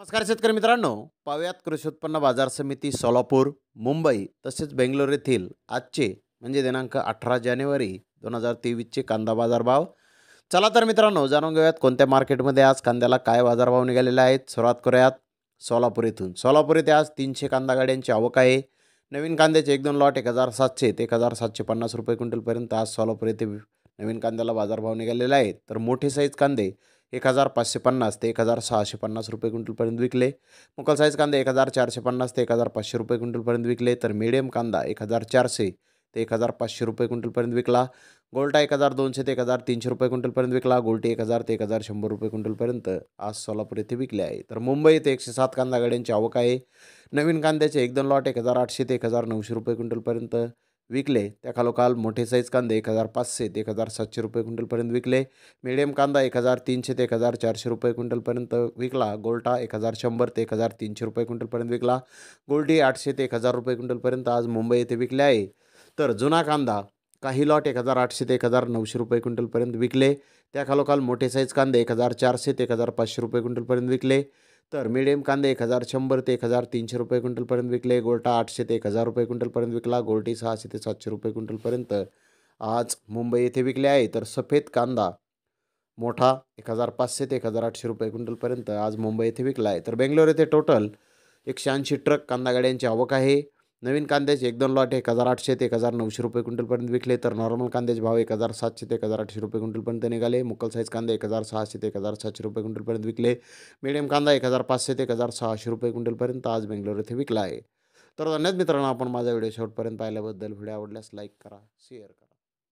नमस्कार शेतकरी मित्रांनो पाव्यात कृषी उत्पन्न बाजार समिती सोलापूर मुंबई तसेच बेंगलोर येथील आजचे म्हणजे दिनांक अठरा जानेवारी दोन हजार तेवीसचे कांदा बाजार भाव चला तर मित्रांनो जाणून घेऊयात कोणत्या मार्केटमध्ये आज कांद्याला काय बाजारभाव निघालेले आहेत सुरुवात करूयात सोलापूर येथून सोलापूर येथे आज तीनशे कांदा गाड्यांची आवक आहे नवीन कांद्याचे एक दोन लॉट एक हजार सातशे ते एक हजार सातशे पन्नास रुपये क्विंटलपर्यंत आज सोलापूर येथे नवीन कांद्याला बाजारभाव निघालेला आहे तर मोठे साईज कांदे एक हजार पाचशे पन्नास ते एक हजार सहाशे पन्नास रुपये क्विंटलपर्यंत विकले मुकल साईज कांदे एक हजार चारशे पन्नास ते एक हजार पाचशे रुपये क्विंटलपर्यंत विकले तर मिडियम कांदा एक हजार चारशे ते एक हजार पाचशे रुपये क्विंटलपर्यंत विकला गोल्टा एक हजार दोनशे ते एक हजार तीनशे रुपये क्विंटलपर्यंत विकला गोल्टी एक हजार ते एक हजार शंभर रुपये क्विंटलपर्यंत आज सोलापूर येथे विकले आहे तर मुंबई एकशे सात कांदा गाड्यांची आवक आहे नवीन कांद्याचे एक दोन लॉट एक हजार आठशे ते एक हजार नऊशे रुपये क्विंटलपर्यंत विकले त्या खालोखाल मोठे साईज कांदे एक हजार पाचशे ते एक हजार सातशे रुपये क्विंटलपर्यंत विकले मिडियम कांदा एक हजार तीनशे ते एक हजार चारशे रुपये क्विंटलपर्यंत विकला गोल्टा एक हजार शंभर ते एक हजार तीनशे रुपये क्विंटलपर्यंत विकला गोल्टी आठशे ते एक हजार रुपये क्विंटलपर्यंत आज मुंबई येथे विकले आहे तर जुना कांदा काही लॉट एक हजार आठशे ते एक हजार नऊशे रुपये क्विंटलपर्यंत विकले त्या खालोखाल मोठे साईज कांदे एक हजार चारशे ते एक हजार पाचशे रुपये क्विंटलपर्यंत विकले तर मिडियम कांदे एक हजार शंभर ते एक हजार तीनशे रुपये क्विंटलपर्यंत विकले गोल्टा आठशे ते एक हजार रुपये क्विंटलपर्यंत विकला गोल्टी सहाशे ते सातशे रुपये क्विंटलपर्यंत आज मुंबई येथे विकले आहे तर सफेद कांदा मोठा एक हजार पाचशे ते एक हजार आठशे रुपये क्विंटलपर्यंत आज मुंबई येथे विकला आहे तर बेंगलोर येथे टोटल एकशे ऐंशी ट्रक कांदा गाड्यांची आवक आहे नवीन कांद्याचे एक दोन लॉट एक हजार आठशे ते एक हजार नऊशे रुपये क्विंटलपर्यंत विकले तर नॉर्मल कांद्याचे भाव एक हजार सातशे ते एक हजार आठशे रुपये क्विंटलपर्यंत निघाले मुकल साईज कांदा एक हजार सहाशे ते एक हजार सातशे रुपये क्विंटलपर्यंत विकले मीडियम कांदा एक हजार पाचशे ते एक हजार सहाशे रुपये क्विंटलपर्यंत आज बेंगलोर येथे विकला आहे तर धन्यवाद मित्रांनो आपण माझा व्हिडिओ शेवटपर्यंत पाहिल्याबद्दल व्हिडिओ आवडल्यास लाईक करा शेअर करा